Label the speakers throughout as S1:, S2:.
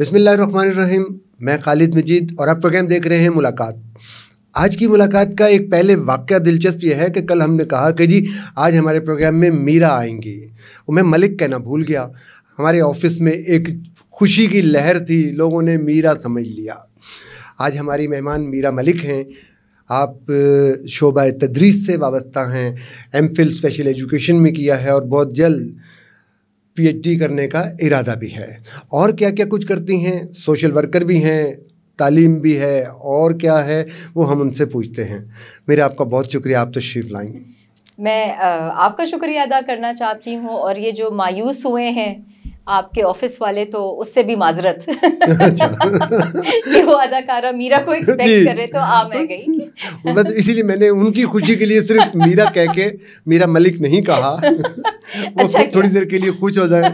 S1: बिसमीम मैं खालिद मजीद और आप प्रोग्राम देख रहे हैं मुलाकात आज की मुलाकात का एक पहले वाक़ दिलचस्प यह है कि कल हमने कहा कि जी आज हमारे प्रोग्राम में मीरा आएंगी मैं मलिक कहना भूल गया हमारे ऑफिस में एक खुशी की लहर थी लोगों ने मीरा समझ लिया आज हमारी मेहमान मीरा मलिक हैं आप शोबा तदरीस से वाबस्ता हैं एम फिल स्पेशल एजुकेशन में किया है और बहुत जल्द पीएचडी करने का इरादा भी है और क्या क्या कुछ करती हैं सोशल वर्कर भी हैं तालीम भी है और क्या है वो हम उनसे पूछते हैं मेरा आपका बहुत शुक्रिया आप तशरीफ तो लाएँ
S2: मैं आपका शुक्रिया अदा करना चाहती हूँ और ये जो मायूस हुए हैं आपके ऑफिस वाले तो उससे भी माजरत कि वो अच्छा। अदाकारा मीरा को एक्सपेक्ट कर रहे तो आ मैं गई
S1: मतलब इसीलिए मैंने उनकी खुशी के लिए सिर्फ मीरा कह के मीरा मलिक नहीं कहा वो अच्छा थोड़ी देर के लिए खुश हो जाए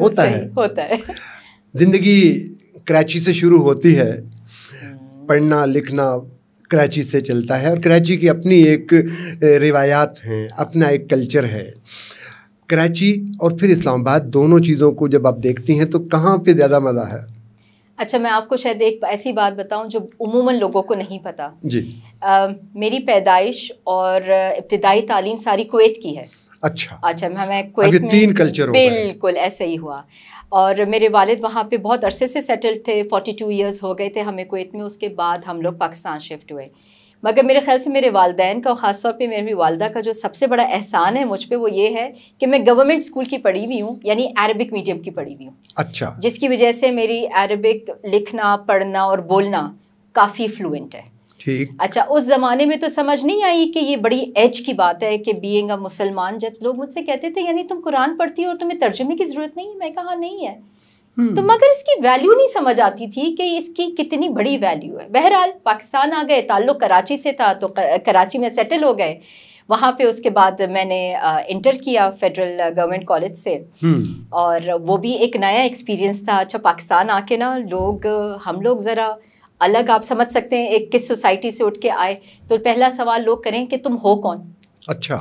S2: होता है होता है
S1: जिंदगी कराची से शुरू होती है पढ़ना लिखना कराची से चलता है और कराची की अपनी एक रिवायात हैं अपना एक कल्चर है कराची और फिर इस्लामाबाद दोनों चीज़ों को जब आप देखती हैं तो कहाँ पे ज़्यादा मज़ा है
S2: अच्छा मैं आपको शायद एक ऐसी बात बताऊं जो उमूमन लोगों को नहीं पता जी आ, मेरी पैदाइश और इब्तदाई तालीम सारी कुवैत की है अच्छा अच्छा मैं, मैं कुवैत में तीन कल्चर बिल्कुल ऐसे ही हुआ और मेरे वालिद वहाँ पे बहुत अरसे से सेटल थे 42 इयर्स हो गए थे हमें कुवैत में उसके बाद हम लोग पाकिस्तान शिफ्ट हुए मगर मेरे ख्याल से मेरे वालदेन का और ख़ासतौर पर मेरी वालदा का जो सबसे बड़ा एहसान है मुझ पर वो ये है कि मैं गवर्नमेंट स्कूल की पढ़ी हुई हूँ यानी अरबिक मीडियम की पढ़ी हुई हूँ अच्छा जिसकी वजह से मेरी अरबिक लिखना पढ़ना और बोलना काफ़ी फ्लुएंट है ठीक अच्छा उस ज़माने में तो समझ नहीं आई कि ये बड़ी एज की बात है कि बीइंग अ मुसलमान जब लोग मुझसे कहते थे यानी तुम कुरान पढ़ती हो और तो तुम्हें तर्जमे की ज़रूरत नहीं है मैं कहा नहीं है तो हम्म। मगर इसकी वैल्यू नहीं समझ आती थी कि इसकी कितनी बड़ी वैल्यू है बहरहाल पाकिस्तान आ गए ताल्लुक कराची से था तो कराची में सेटल हो गए वहाँ पे उसके बाद मैंने इंटर किया फेडरल गवर्नमेंट कॉलेज से हम्म। और वो भी एक नया एक्सपीरियंस था अच्छा पाकिस्तान आके ना लोग हम लोग ज़रा अलग आप समझ सकते हैं एक किस सोसाइटी से उठ के आए तो पहला सवाल लोग करें कि तुम हो कौन अच्छा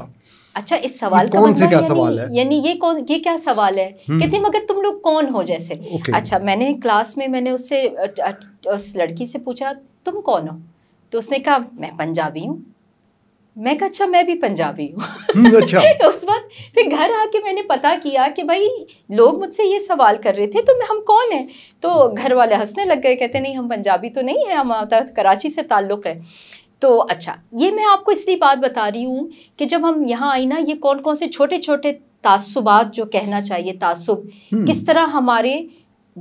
S2: अच्छा इस सवाल का मतलब क्या सवाल है यानी ये कौन ये क्या सवाल है हम्म। कहते मगर तुम लोग कौन हो जैसे okay. अच्छा मैंने क्लास में मैंने उससे उस लड़की से पूछा तुम कौन हो तो उसने कहा मैं पंजाबी हूँ मैं कहा अच्छा मैं भी पंजाबी हूँ हम्म, अच्छा तो उस वक्त फिर घर आके मैंने पता किया कि भाई लोग मुझसे ये सवाल कर रहे थे तो हम कौन हैं तो घर वाले हंसने लग गए कहते नहीं हम पंजाबी तो नहीं है हमारा कराची से ताल्लुक़ है तो अच्छा ये मैं आपको इसलिए बात बता रही हूँ कि जब हम यहाँ आई ना ये कौन कौन से छोटे छोटे तासुबात जो कहना चाहिए तासुब हम्म। किस तरह हमारे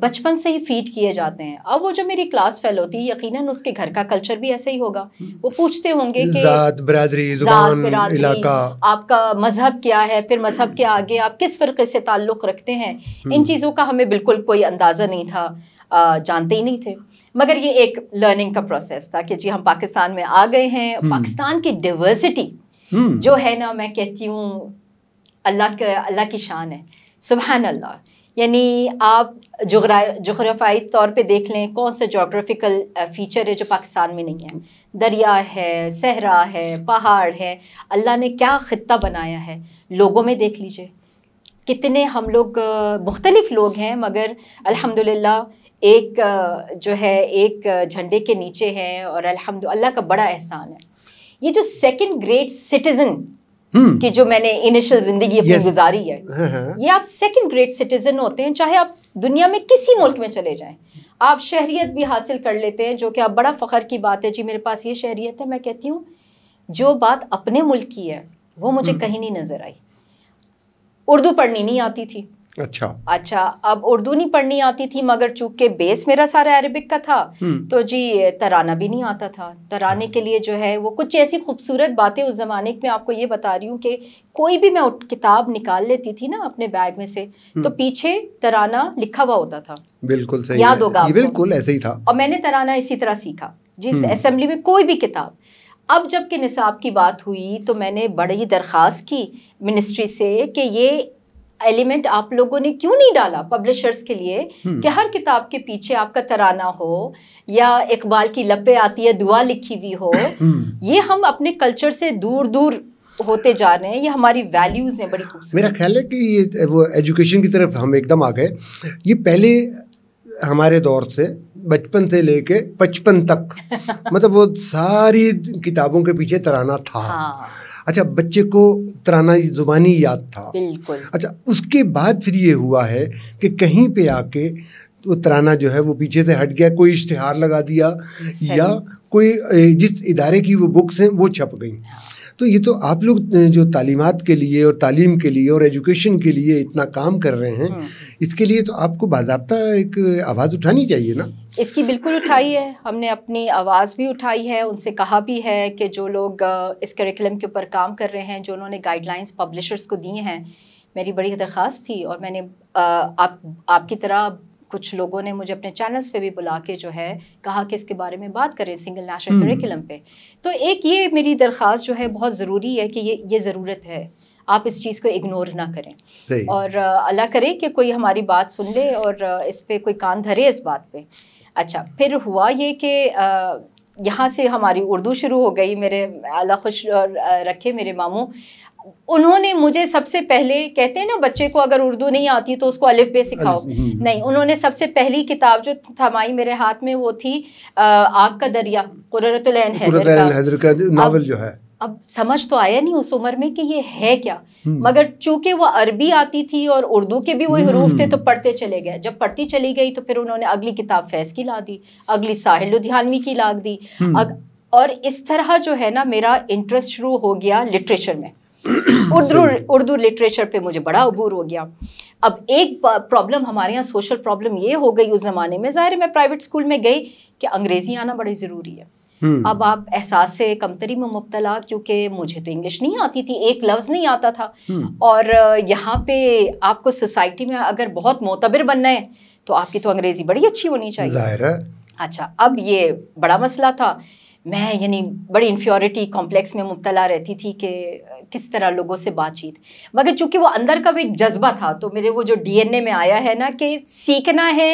S2: बचपन से ही फीड किए जाते हैं अब वो जो मेरी क्लास फेलो थी यकीनन उसके घर का कल्चर भी ऐसे ही होगा वो पूछते होंगे कि जात
S1: बरादरी जुबान इलाका
S2: आपका मजहब क्या है फिर मजहब के आगे आप किस फ़िरके से ताल्लुक़ रखते हैं इन हम्म। चीज़ों का हमें बिल्कुल कोई अंदाज़ा नहीं था जानते ही नहीं थे मगर ये एक लर्निंग का प्रोसेस था कि जी हम पाकिस्तान में आ गए हैं हम्म। पाकिस्तान की डिवर्सिटी हम्म। जो है ना मैं कहती हूँ अल्लाह का अल्लाह की शान है सुबहान अल्लाह यानी आप जोग्राफाई तौर पे देख लें कौन से जोग्राफिकल फीचर है जो पाकिस्तान में नहीं है दरिया है सहरा है पहाड़ है अल्लाह ने क्या ख़त्ता बनाया है लोगों में देख लीजिए कितने हम लोग मुख्तलिफ़ लोग हैं मगर अल्हम्दुलिल्लाह एक जो है एक झंडे के नीचे हैं और अल्लाह का बड़ा एहसान है ये जो सेकंड ग्रेट सिटीजन की जो मैंने इनिशियल जिंदगी अपनी गुजारी है हाँ, हाँ। ये आप सेकंड ग्रेट सिटीजन होते हैं चाहे आप दुनिया में किसी मुल्क में चले जाएं आप शहरियत भी हासिल कर लेते हैं जो कि आप बड़ा फ़ख्र की बात है जी मेरे पास ये शहरियत है मैं कहती हूँ जो बात अपने मुल्क की है वो मुझे हम्म। कहीं नहीं नज़र आई उर्दू पढ़नी नहीं आती थी अच्छा अच्छा अब उर्दू नहीं पढ़नी आती थी मगर चूंकि बेस मेरा सारा अरबिक का था हम्म। तो जी तराना भी नहीं आता था तराने के लिए जो है वो कुछ ऐसी खूबसूरत बातें उस ज़माने में आपको ये बता रही हूँ कि कोई भी मैं किताब निकाल लेती थी ना अपने बैग में से हम्म। तो पीछे तराना लिखा हुआ होता था
S1: बिल्कुल सही याद होगा बिल्कुल ऐसे ही था
S2: और मैंने तराना इसी तरह सीखा जिस असम्बली हम्म। में कोई भी किताब अब जब कि निसाब की बात हुई तो मैंने बड़ी दरख्वास्त की मिनिस्ट्री से कि ये एलिमेंट आप लोगों ने क्यों नहीं डाला पब्लिशर्स के लिए हम्म। कि हर किताब के पीछे आपका तराना हो या इकबाल की लपे आती है दुआ लिखी हुई हो हम्म। ये हम अपने कल्चर से दूर दूर होते जा रहे हैं ये हमारी वैल्यूज़ हैं बड़ी खूबसूरत
S1: मेरा ख्याल है कि ये वो एजुकेशन की तरफ हम एकदम आ गए ये पहले हमारे दौर से बचपन से लेके पचपन तक मतलब वो सारी किताबों के पीछे तराना था हाँ। अच्छा बच्चे को तराना ज़ुबानी याद था बिल्कुल अच्छा उसके बाद फिर ये हुआ है कि कहीं पे आके वो तराना जो है वो पीछे से हट गया कोई इश्तिहार लगा दिया या कोई जिस इदारे की वो बुक्स हैं वो छप गई हाँ। तो ये तो आप लोग जो तालीमत के लिए और तालीम के लिए और एजुकेशन के लिए इतना काम कर रहे हैं हाँ। इसके लिए तो आपको बाबा एक आवाज़ उठानी चाहिए ना
S2: इसकी बिल्कुल उठाई है हमने अपनी आवाज़ भी उठाई है उनसे कहा भी है कि जो लोग इस करिकुलम के ऊपर काम कर रहे हैं जो उन्होंने गाइडलाइंस पब्लिशर्स को दिए हैं मेरी बड़ी दरख्वास्त थी और मैंने आ, आप आपकी तरह कुछ लोगों ने मुझे अपने चैनल्स पे भी बुला के जो है कहा कि इसके बारे में बात करें सिंगल नेशनल करिकुलम पे तो एक ये मेरी दरख्वास्त जो है बहुत ज़रूरी है कि ये ये ज़रूरत है आप इस चीज़ को इग्नोर ना करें और अल्लाह करे कि कोई हमारी बात सुन ले और इस पर कोई कान धरे इस बात पर अच्छा फिर हुआ ये कि यहाँ से हमारी उर्दू शुरू हो गई मेरे अल्लाह खुश रखे मेरे मामू उन्होंने मुझे सबसे पहले कहते हैं ना बच्चे को अगर उर्दू नहीं आती तो उसको अलिफ बे सिखाओ हम्म, हम्म। नहीं उन्होंने सबसे पहली किताब जो थमाई मेरे हाथ में वो थी आग का दरिया कुररतुलैन है अब समझ तो आया नहीं उस उम्र में कि ये है क्या हम्म। मगर चूंकि वो अरबी आती थी और उर्दू के भी वही हरूफ थे तो पढ़ते चले गए जब पढ़ती चली गई तो फिर उन्होंने अगली किताब फैज की ला दी अगली साहिल लुधियानवी की ला दी और इस तरह जो है ना मेरा इंटरेस्ट शुरू हो गया लिटरेचर में उर्दू उर्दू लिटरेचर पे मुझे बड़ा अबूर हो गया अब एक प्रॉब्लम हमारे यहाँ सोशल प्रॉब्लम ये हो गई उस ज़माने में ज़ाहिर मैं प्राइवेट स्कूल में गई कि अंग्रेज़ी आना बड़ी ज़रूरी है हम्म। अब आप एहसास से कमतरी में मुबतला क्योंकि मुझे तो इंग्लिश नहीं आती थी एक लफ्ज़ नहीं आता था हम्म। और यहाँ पे आपको सोसाइटी में अगर बहुत मोतबर बनना है तो आपकी तो अंग्रेज़ी बड़ी अच्छी होनी चाहिए अच्छा अब ये बड़ा मसला था मैं यानी बड़ी इन्फ्योरिटी कॉम्प्लेक्स में मुबतला रहती थी कि किस तरह लोगों से बातचीत मगर चूंकि वो अंदर का भी जज्बा था तो मेरे वो जो डीएनए में आया है ना कि सीखना है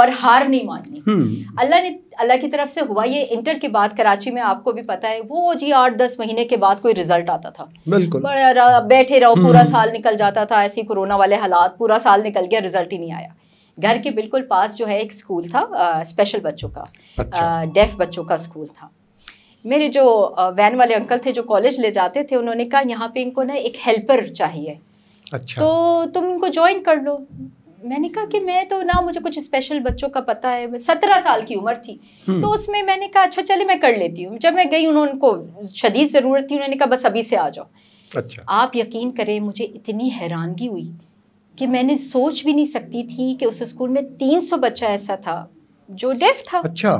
S2: और हार नहीं माननी हम्म। अल्लाह ने अल्लाह की तरफ से हुआ ये इंटर के बाद कराची में आपको भी पता है वो जी आठ दस महीने के बाद कोई रिजल्ट आता था बिल्कुल बैठे रहो पूरा हम्म। साल निकल जाता था ऐसे कोरोना वाले हालात पूरा साल निकल गया रिजल्ट ही नहीं आया घर के बिल्कुल पास जो है एक स्कूल था आ, स्पेशल बच्चों का अच्छा। डेफ बच्चों का स्कूल था मेरे जो वैन वाले अंकल थे जो कॉलेज ले जाते थे उन्होंने कहा यहाँ पे इनको ना एक हेल्पर चाहिए अच्छा तो तुम इनको ज्वाइन कर लो मैंने कहा कि मैं तो ना मुझे कुछ स्पेशल बच्चों का पता है सत्रह साल की उम्र थी हम्म। तो उसमें मैंने कहा अच्छा चले मैं कर लेती हूँ जब मैं गई उन्होंने उनको शदीद ज़रूरत थी उन्होंने कहा बस अभी से आ जाओ अच्छा आप यकीन करें मुझे इतनी हैरानगी हुई कि मैंने सोच भी नहीं सकती थी कि उस स्कूल में तीन सौ बच्चा ऐसा था जो डेफ था अच्छा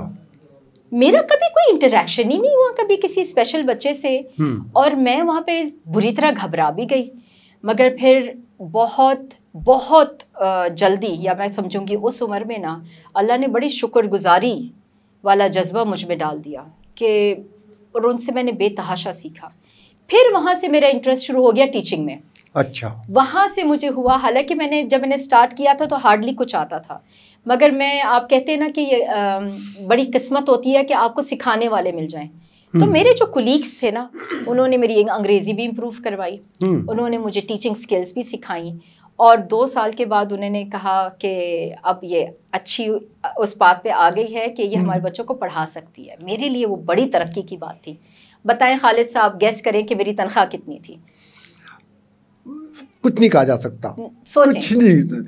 S2: मेरा कभी कोई इंटरेक्शन ही नहीं हुआ कभी किसी स्पेशल बच्चे से हम्म। और मैं वहाँ पे बुरी तरह घबरा भी गई मगर फिर बहुत बहुत जल्दी या मैं समझूंगी उस उम्र में ना अल्लाह ने बड़ी शुक्रगुजारी वाला जज्बा मुझ में डाल दिया कि और उनसे मैंने बेतहाशा सीखा फिर वहाँ से मेरा इंटरेस्ट शुरू हो गया टीचिंग में अच्छा वहाँ से मुझे हुआ हालांकि मैंने जब मैंने स्टार्ट किया था तो हार्डली कुछ आता था मगर मैं आप कहते हैं ना कि आ, बड़ी किस्मत होती है कि आपको सिखाने वाले मिल जाएं तो हम्म। मेरे जो कुलीग्स थे ना उन्होंने मेरी अंग्रेज़ी भी इम्प्रूव करवाई हम्म। उन्होंने मुझे टीचिंग स्किल्स भी सिखाई और दो साल के बाद उन्होंने कहा कि अब ये अच्छी उस बात पे आ गई है कि ये हम्म। हमारे बच्चों को पढ़ा सकती है मेरे लिए वो बड़ी तरक्की की बात थी बताएं खालिद साहब गैस करें कि मेरी तनख्वाह कितनी थी
S1: कुछ नहीं कहा जा सकता कुछ नहीं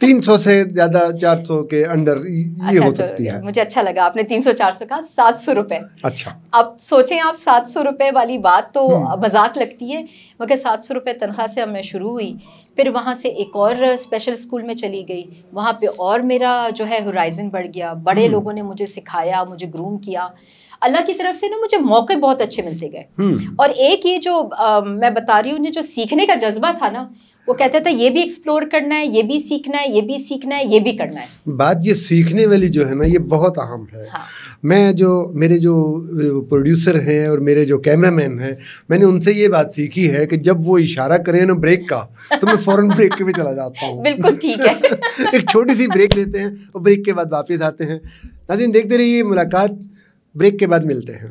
S1: तीन सौ से ज्यादा चार सौ के अंडर ये अच्छा, हो तो सकती तो है
S2: मुझे अच्छा लगा आपने तीन सौ चार सौ कहा सात सौ रुपए अच्छा अब सोचें आप सात सौ रुपए वाली बात तो हम्म। मजाक लगती है मगर सात सौ रुपए तनख्वाह से अब मैं शुरू हुई फिर वहाँ से एक और स्पेशल स्कूल में चली गई वहाँ पे और मेरा जो है होराइजन बढ़ गया बड़े हम्म। लोगों ने मुझे सिखाया मुझे ग्रूम किया अल्लाह की तरफ से ना मुझे मौके बहुत अच्छे मिलते गए हम्म। और एक ये जो आ, मैं बता रही हूँ जो सीखने का जज्बा था ना वो कहता था ये भी एक्सप्लोर करना है ये भी सीखना है ये भी सीखना है ये भी करना है
S1: बात ये सीखने वाली जो है ना ये बहुत अहम है हाँ। मैं जो मेरे जो प्रोड्यूसर हैं और मेरे जो कैमरामैन हैं मैंने उनसे ये बात सीखी है कि जब वो इशारा करें ना ब्रेक का तो मैं फ़ौरन ब्रेक के भी चला जाता हूँ बिल्कुल
S2: ठीक है
S1: एक छोटी सी ब्रेक लेते हैं और ब्रेक के बाद वापस आते हैं नाजिन देखते रहिए मुलाकात ब्रेक के बाद मिलते हैं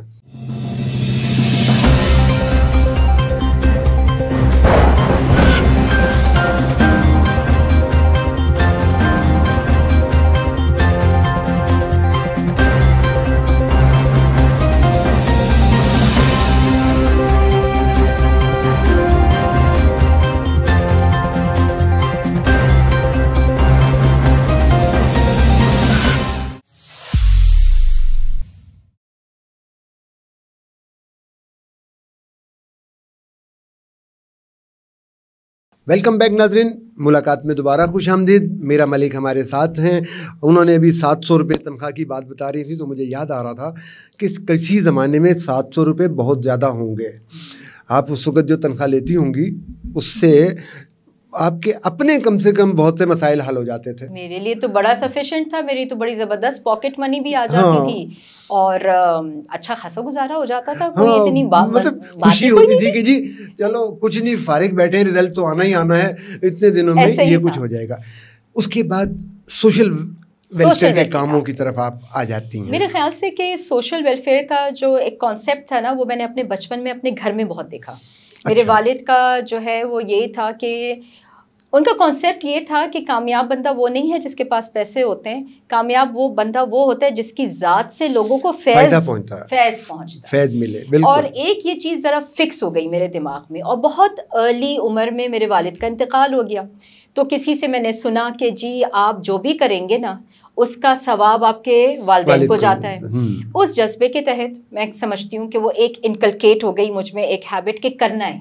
S1: वेलकम बैक नाजरीन मुलाकात में दोबारा खुश आमदीद मेरा मलिक हमारे साथ हैं उन्होंने अभी सात सौ रुपये तनख्वाह की बात बता रही थी तो मुझे याद आ रहा था कि किसी ज़माने में सात सौ रुपये बहुत ज़्यादा होंगे आप उस वक्त जो तनख्वाह लेती होंगी उससे आपके अपने कम से कम बहुत से मसाइल हल हो जाते थे
S2: मेरे लिए तो बड़ा सफिशिएंट था मेरी तो बड़ी ज़बरदस्त पॉकेट मनी भी आ जाती हाँ। थी और अच्छा खासा गुजारा हो जाता था कोई हाँ, इतनी बात मतलब
S1: खुशी होती थी, थी कि जी चलो कुछ नहीं फारिग बैठे रिजल्ट तो आना ही आना है इतने दिनों में ये कुछ हो जाएगा उसके बाद सोशल वेलफेयर के कामों हाँ। की तरफ आप आ जाती हैं
S2: मेरे ख्याल से कि सोशल वेलफेयर का जो एक कॉन्सेप्ट था ना वो मैंने अपने बचपन में अपने घर में बहुत देखा मेरे अच्छा। वालिद का जो है वो ये था कि उनका कॉन्सेप्ट ये था कि कामयाब बंदा वो नहीं है जिसके पास पैसे होते हैं कामयाब वो बंदा वो होता है जिसकी ज़ात से लोगों को फैज फैज पहुंचता
S1: फैज मिले बिल्कुल और
S2: एक ये चीज़ ज़रा फिक्स हो गई मेरे दिमाग में और बहुत अर्ली उम्र में मेरे वालिद का इंतकाल हो गया तो किसी से मैंने सुना कि जी आप जो भी करेंगे ना उसका सवाब आपके वालदे को जाता है हम्म। उस जज्बे के तहत मैं समझती हूँ कि वो एक इनकलकेट हो गई मुझ में एक हैबिट के करना है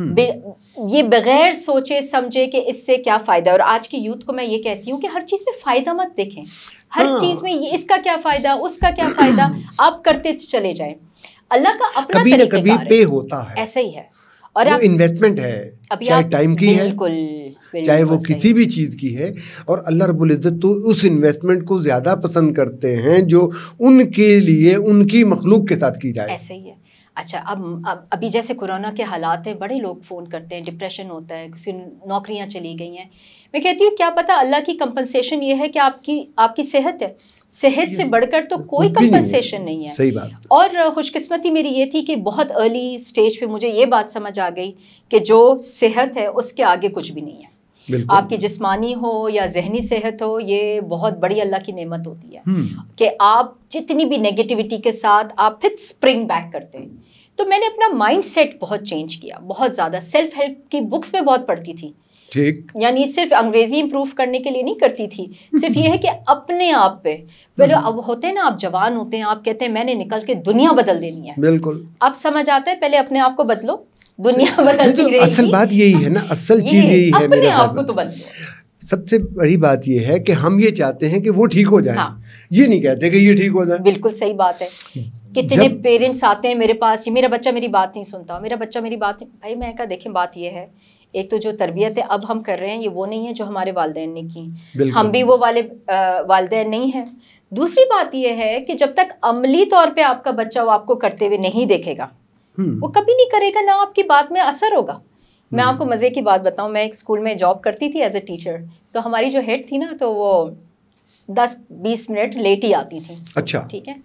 S2: हम्म। ये बगैर सोचे समझे कि इससे क्या फ़ायदा और आज की यूथ को मैं ये कहती हूँ कि हर चीज़ में फ़ायदा मत देखें हर हाँ। चीज़ में ये इसका क्या फ़ायदा उसका क्या फ़ायदा आप करते चले जाए अल्लाह का अपना कभी कभी पे होता है ऐसा ही है
S1: और वो इन्वेस्टमेंट है चाहे टाइम की
S2: है
S1: चाहे वो किसी भी चीज़ की है और अल्लाह रब्बुल इज़्ज़त तो उस इन्वेस्टमेंट को ज़्यादा पसंद करते हैं जो उनके लिए उनकी मखलूक के साथ की जाए ऐसे ही है
S2: अच्छा अब, अब अभी जैसे कोरोना के हालात हैं बड़े लोग फ़ोन करते हैं डिप्रेशन होता है किसी नौकरियां चली गई हैं मैं कहती हूँ क्या पता अल्लाह की कंपनसेशन ये है कि आपकी आपकी सेहत है सेहत से बढ़कर तो कोई कंपनसेशन नहीं, है सही बात और खुशकिस्मती मेरी ये थी कि बहुत अर्ली स्टेज पे मुझे ये बात समझ आ गई कि जो सेहत है उसके आगे कुछ भी नहीं है आपकी जिस्मानी हो या जहनी सेहत हो ये बहुत बड़ी अल्लाह की नेमत होती है हम्म। कि आप जितनी भी नेगेटिविटी के साथ आप फिर स्प्रिंग बैक करते हैं तो मैंने अपना माइंड सेट बहुत चेंज किया बहुत ज़्यादा सेल्फ हेल्प की बुक्स में बहुत पढ़ती थी ठीक यानी सिर्फ अंग्रेजी इंप्रूव करने के लिए नहीं करती थी सिर्फ ये है कि अपने आप पे पहले हम्म। अब होते हैं ना आप जवान होते हैं आप कहते हैं मैंने निकल के दुनिया बदल देनी है बिल्कुल अब समझ आता है पहले अपने आप को बदलो दुनिया बदलती तो रहेगी असल
S1: बात यही है ना असल चीज यही है मेरे आप को तो बदलो सबसे बड़ी बात यह है कि हम ये चाहते हैं कि वो ठीक हो जाए हाँ। ये नहीं कहते कि ये ठीक हो जाए बिल्कुल सही बात है
S2: कितने जब... पेरेंट्स आते हैं मेरे पास ये मेरा बच्चा मेरी बात नहीं सुनता मेरा बच्चा मेरी बात नहीं भाई मैं क्या देखें बात ये है एक तो जो तरबियत है अब हम कर रहे हैं ये वो नहीं है जो हमारे वालदे ने की हम भी वो वाले वालदे नहीं हैं दूसरी बात यह है कि जब तक अमली तौर पर आपका बच्चा वो आपको करते हुए नहीं देखेगा हम्म। वो कभी नहीं करेगा ना आपकी बात में असर होगा मैं हम्म। आपको मज़े की बात बताऊँ मैं एक स्कूल में जॉब करती थी एज ए टीचर तो हमारी जो हेड थी ना तो वो दस बीस मिनट लेट ही आती थी अच्छा ठीक है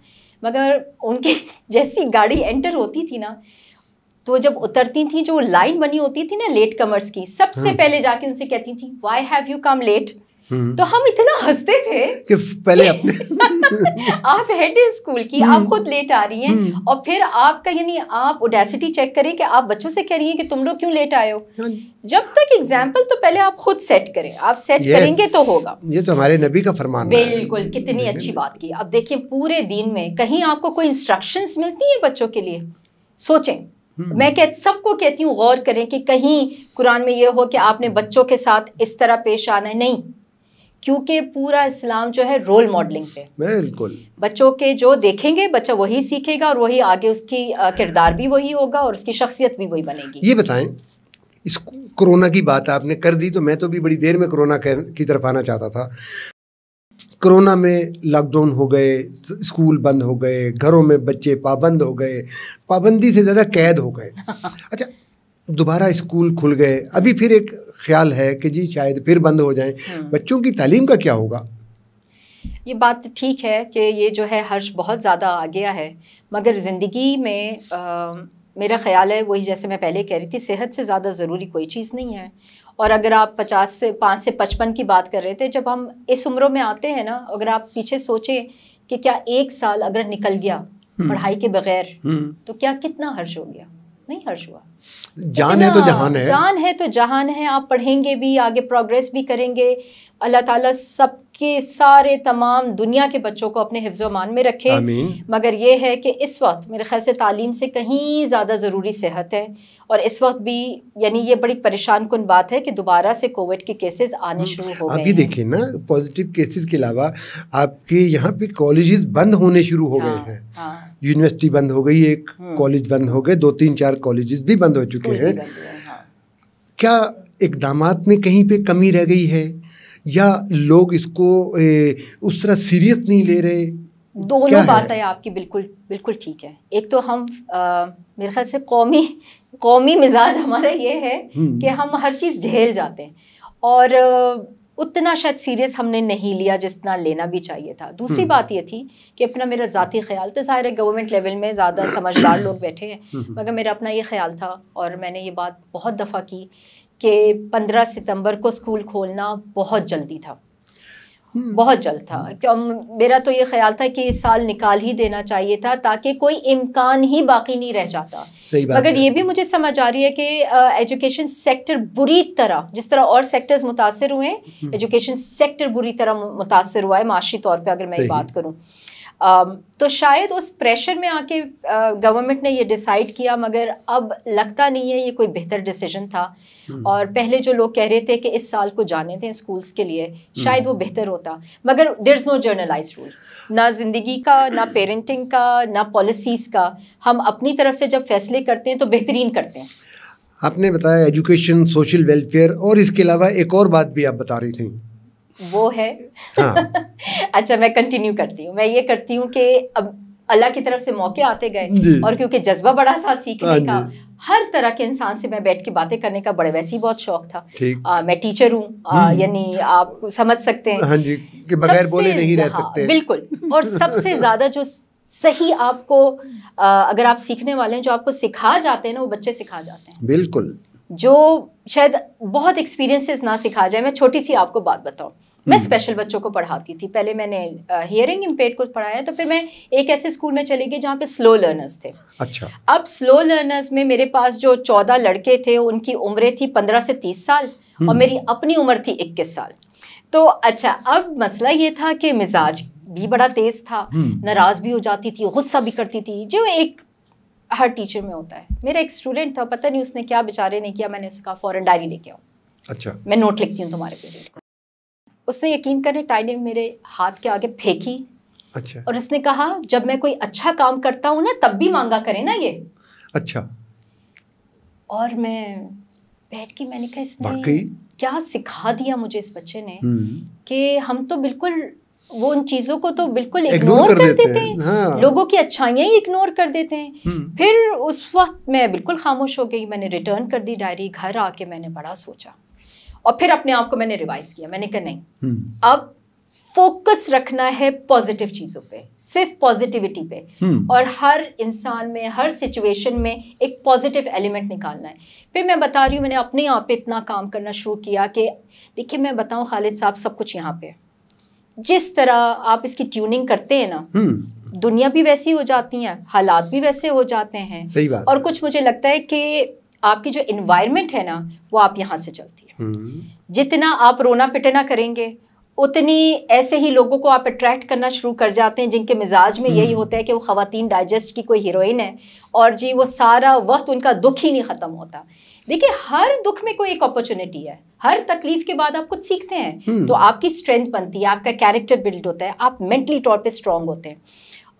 S2: मगर उनकी जैसी गाड़ी एंटर होती थी ना तो जब उतरती थी जो लाइन बनी होती थी ना लेट कमर्स की सबसे हाँ। पहले जाके उनसे कहती थी why have you come late तो हम इतना हंसते थे कि पहले अपने आप हेड स्कूल की आप हम्म। खुद लेट आ रही हैं हम्म। और फिर आपका यानी आप ओडेसिटी चेक करें कि आप बच्चों से कह रही हैं कि तुम लोग क्यों लेट आए हो हाँ। जब तक एग्जाम्पल तो पहले आप खुद सेट करें आप सेट yes, करेंगे तो होगा
S1: ये तो हमारे नबी का फरमान बिल्कुल
S2: कितनी अच्छी बात की अब देखिए पूरे दिन में कहीं आपको कोई इंस्ट्रक्शन मिलती है बच्चों के लिए सोचें हम्म। मैं कह सबको कहती हूँ गौर करें कि कहीं कुरान में ये हो कि आपने बच्चों के साथ इस तरह पेश आना है नहीं क्योंकि पूरा इस्लाम जो है रोल मॉडलिंग पे बिल्कुल बच्चों के जो देखेंगे बच्चा वही सीखेगा और वही आगे उसकी किरदार भी वही होगा और उसकी शख्सियत भी वही बनेगी
S1: ये बताएं इस कोरोना की बात आपने कर दी तो मैं तो भी बड़ी देर में कोरोना की तरफ आना चाहता था कोरोना में लॉकडाउन हो गए स्कूल बंद हो गए घरों में बच्चे पाबंद हो गए पाबंदी से ज़्यादा कैद हो गए अच्छा दोबारा स्कूल खुल गए अभी फिर एक ख्याल है कि जी शायद फिर बंद हो जाएं हम्म। बच्चों की तालीम का क्या होगा
S2: ये बात ठीक है कि ये जो है हर्ष बहुत ज़्यादा आ गया है मगर ज़िंदगी में आ, मेरा ख्याल है वही जैसे मैं पहले कह रही थी सेहत से ज़्यादा ज़रूरी कोई चीज़ नहीं है और अगर आप पचास से पाँच से पचपन की बात कर रहे थे जब हम इस उम्रों में आते हैं ना अगर आप पीछे सोचें कि क्या एक साल अगर निकल गया हम्म। पढ़ाई के बगैर हम्म। तो क्या कितना हर्ष हो गया नहीं हर्ष हुआ
S1: जान है तो हाँ, जहान है जान
S2: है तो जहान है आप पढ़ेंगे भी आगे प्रोग्रेस भी करेंगे अल्लाह ताला सबके सारे तमाम दुनिया के बच्चों को अपने हिफ्ज़ मान में रखे मगर ये है कि इस वक्त मेरे ख्याल से तालीम से कहीं ज़्यादा ज़रूरी सेहत है और इस वक्त भी यानी ये बड़ी परेशान कन बात है कि दोबारा से कोविड के केसेस
S1: आने हम्म, शुरू हो गए अभी देखिए ना पॉजिटिव केसेस के अलावा आपके यहाँ पे कॉलेजेस बंद होने शुरू हो गए हाँ, हैं यूनिवर्सिटी हाँ। बंद हो गई एक कॉलेज हम्म। बंद हो गए दो तीन चार कॉलेज भी बंद बंद हो हाँ, चुके हैं हाँ। क्या इकदाम में कहीं पे कमी रह गई है या लोग इसको ए, उस तरह सीरियस नहीं ले रहे
S2: दोनों बातें आपकी बिल्कुल बिल्कुल ठीक है एक तो हम आ, मेरे ख्याल से कौमी कौमी मिजाज हमारा ये है हम्म। कि हम हर चीज़ झेल जाते हैं और उतना शायद सीरियस हमने नहीं लिया जितना लेना भी चाहिए था दूसरी हम्म। बात ये थी कि अपना मेरा ज़ाती ख्याल तो ज़ाहिर है गवर्नमेंट लेवल में ज़्यादा समझदार लोग बैठे हैं हम्म, हम्म। मगर मेरा अपना ये ख्याल था और मैंने ये बात बहुत दफ़ा की कि पंद्रह सितंबर को स्कूल खोलना बहुत जल्दी था हम्म। बहुत जल्द था मेरा तो ये ख्याल था कि इस साल निकाल ही देना चाहिए था ताकि कोई इम्कान ही बाकी नहीं रह जाता मगर ये भी मुझे समझ आ रही है कि एजुकेशन सेक्टर बुरी तरह जिस तरह और सेक्टर्स मुतासर हुए हम्म। एजुकेशन सेक्टर बुरी तरह मुतासर हुआ है माशी तौर पर अगर मैं बात करूँ Um, तो शायद उस प्रेशर में आके गवर्नमेंट uh, ने ये डिसाइड किया मगर अब लगता नहीं है ये कोई बेहतर डिसीजन था hmm. और पहले जो लोग कह रहे थे कि इस साल को जाने थे स्कूल्स के लिए hmm. शायद वो बेहतर होता मगर there is no generalise rule ना ज़िंदगी का ना पेरेंटिंग का ना पॉलिसीज़ का हम अपनी तरफ से जब फैसले करते हैं तो बेहतरीन करते हैं
S1: आपने बताया एजुकेशन सोशल वेलफेयर और इसके अलावा एक और बात भी आप बता रही थी
S2: वो है हाँ. अच्छा मैं कंटिन्यू करती हूँ मैं ये करती हूँ कि अब अल्लाह की तरफ से मौके आते गए और क्योंकि जज्बा बड़ा था सीखने हाँ का हर तरह के इंसान से मैं बैठ के बातें करने का बड़े वैसे ही बहुत शौक था आ, मैं टीचर हूँ हम्म। यानी आप समझ सकते हैं हाँ जी कि बगैर बोले नहीं रह सकते हाँ, बिल्कुल और सबसे ज़्यादा जो सही आपको आ, अगर आप सीखने वाले हैं जो आपको सिखा जाते हैं ना वो बच्चे सिखा जाते
S1: हैं बिल्कुल
S2: जो शायद बहुत एक्सपीरियंसेस ना सिखा जाए मैं छोटी सी आपको बात बताऊँ मैं स्पेशल हम्म। बच्चों को पढ़ाती थी पहले मैंने हियरिंग इम्पेयर को पढ़ाया तो फिर मैं एक ऐसे स्कूल में चली गई जहाँ पे स्लो लर्नर्स थे अच्छा अब स्लो लर्नर्स में मेरे पास जो चौदह लड़के थे उनकी उम्रें थी पंद्रह से तीस साल और हम्म। मेरी अपनी उम्र थी इक्कीस साल तो अच्छा अब मसला ये था कि मिजाज भी बड़ा तेज था हम्म। नाराज भी हो जाती थी गुस्सा भी करती थी जो एक हर टीचर में होता है मेरा एक स्टूडेंट था पता नहीं उसने क्या बेचारे ने किया मैंने उसे कहा फ़ौरन डायरी लेके आओ
S1: अच्छा मैं नोट लिखती
S2: हूँ तुम्हारे पे उसने यकीन करने टाइलिंग मेरे हाथ के आगे फेंकी अच्छा और उसने कहा जब मैं कोई अच्छा काम करता हूँ ना तब भी मांगा करे ना ये अच्छा और मैं बैठ के मैंने कहा इसने क्या सिखा दिया मुझे इस बच्चे ने हम्म। कि हम तो बिल्कुल वो उन चीज़ों को तो बिल्कुल इग्नोर कर, कर देते, देते हैं हाँ। लोगों की अच्छाइयाँ ही इग्नोर कर देते हैं हम्म। फिर उस वक्त मैं बिल्कुल खामोश हो गई मैंने रिटर्न कर दी डायरी घर आके मैंने बड़ा सोचा और फिर अपने आप को मैंने रिवाइज किया मैंने कहा नहीं हम्म। अब फोकस रखना है पॉजिटिव चीज़ों पे सिर्फ पॉजिटिविटी पे हम्म। और हर इंसान में हर सिचुएशन में एक पॉजिटिव एलिमेंट निकालना है फिर मैं बता रही हूँ मैंने अपने आप पे इतना काम करना शुरू किया कि देखिए मैं बताऊँ खालिद साहब सब कुछ यहाँ पे है जिस तरह आप इसकी ट्यूनिंग करते हैं ना
S1: हम्म।
S2: दुनिया भी वैसी हो जाती है हालात भी वैसे हो जाते हैं सही बात और कुछ मुझे लगता है कि आपकी जो इन्वायरमेंट है ना वो आप यहाँ से चलती है हम्म। जितना आप रोना पिटना करेंगे उतनी ऐसे ही लोगों को आप अट्रैक्ट करना शुरू कर जाते हैं जिनके मिजाज में यही हम्म। होता है कि वो खातन डाइजेस्ट की कोई हीरोइन है और जी वो सारा वक्त उनका दुख ही नहीं ख़त्म होता देखिए हर दुख में कोई एक अपॉर्चुनिटी है हर तकलीफ के बाद आप कुछ सीखते हैं हम्म। तो आपकी स्ट्रेंथ बनती है आपका कैरेक्टर बिल्ड होता है आप मेंटली तौर पर स्ट्रॉन्ग होते हैं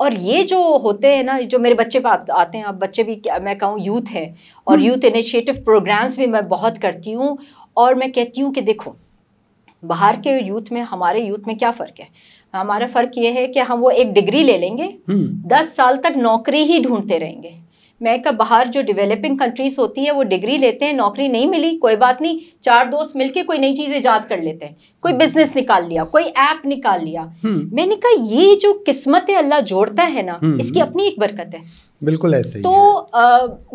S2: और ये जो होते हैं ना जो मेरे बच्चे पास आते हैं अब बच्चे भी मैं कहूँ यूथ है और यूथ इनिशिएटिव प्रोग्राम्स भी मैं बहुत करती हूँ और मैं कहती हूँ कि देखो बाहर के यूथ में हमारे यूथ में क्या फ़र्क है हमारा फ़र्क ये है कि हम वो एक डिग्री ले लेंगे हम्म। दस साल तक नौकरी ही ढूंढते रहेंगे मैं का बाहर जो डेवलपिंग कंट्रीज़ होती है वो डिग्री लेते हैं नौकरी नहीं मिली कोई बात नहीं चार दोस्त मिलके कोई नई चीज़ ईजाद कर लेते हैं कोई बिजनेस निकाल लिया कोई ऐप निकाल लिया हम्म। मैंने कहा ये जो किस्मत अल्लाह जोड़ता है ना हम्म। इसकी अपनी एक बरकत है
S1: बिल्कुल ऐसे तो
S2: आ,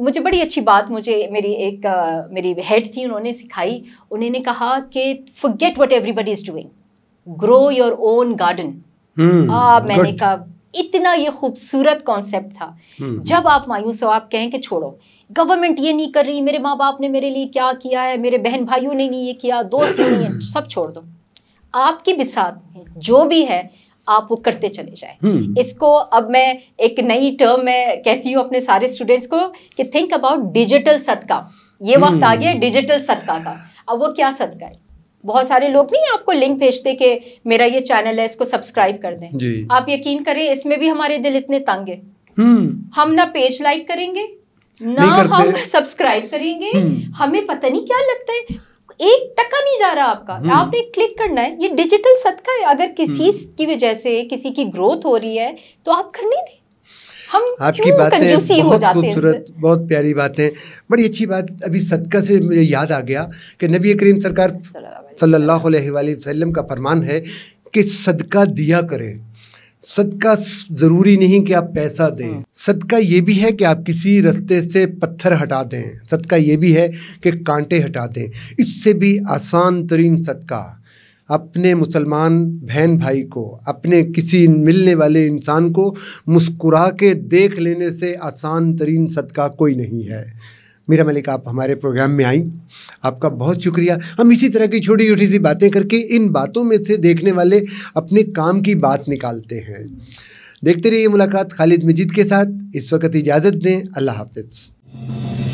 S2: मुझे बड़ी अच्छी बात मुझे मेरी एक आ, मेरी हेड थी उन्होंने सिखाई उन्होंने कहा कि forget what everybody is doing grow your own garden मैंने कहा इतना ये खूबसूरत कॉन्सेप्ट था हम्म, हम्म। जब आप मायूस हो आप कहें कि छोड़ो गवर्नमेंट ये नहीं कर रही मेरे माँ बाप ने मेरे लिए क्या किया है मेरे बहन भाइयों ने नहीं ये किया दोस्त ने नहीं सब छोड़ दो आपकी बिसात में जो भी है आप वो करते चले जाए हम्म, इसको अब मैं एक नई टर्म में कहती हूँ अपने सारे स्टूडेंट्स को कि थिंक अबाउट डिजिटल सदका ये वक्त आ गया डिजिटल सदका का अब वो क्या सदका है बहुत सारे लोग नहीं आपको लिंक भेजते कि मेरा ये चैनल है इसको सब्सक्राइब कर दें आप यकीन करें इसमें भी हमारे दिल इतने तंग है हम्म। हम ना पेज लाइक करेंगे ना हम सब्सक्राइब करेंगे हम्म। हमें पता नहीं क्या लगता है एक टका नहीं जा रहा आपका हम्म। आपने क्लिक करना है ये डिजिटल सदका है अगर किसी की वजह से किसी की ग्रोथ हो रही है तो आप करने दें हम
S1: आपकी बातें बहुत खूबसूरत बहुत प्यारी बातें बड़ी अच्छी बात अभी सदका से मुझे याद आ गया कि नबी करीम सरकार सल्लल्लाहु अलैहि वसल्लम का फरमान है कि सदका दिया करें सदका ज़रूरी नहीं कि आप पैसा दें हम्म। सदका ये भी है कि आप किसी रस्ते से पत्थर हटा दें सदका ये भी है कि कांटे हटा दें इससे भी आसान तरीन सदका अपने मुसलमान बहन भाई को अपने किसी मिलने वाले इंसान को मुस्कुरा के देख लेने से आसान तरीन सदका कोई नहीं है मीरा मलिक आप हमारे प्रोग्राम में आई आपका बहुत शुक्रिया हम इसी तरह की छोटी छोटी सी बातें करके इन बातों में से देखने वाले अपने काम की बात निकालते हैं देखते रहिए मुलाकात खालिद मजीद के साथ इस वक्त इजाज़त दें अल्लाह हाफिज़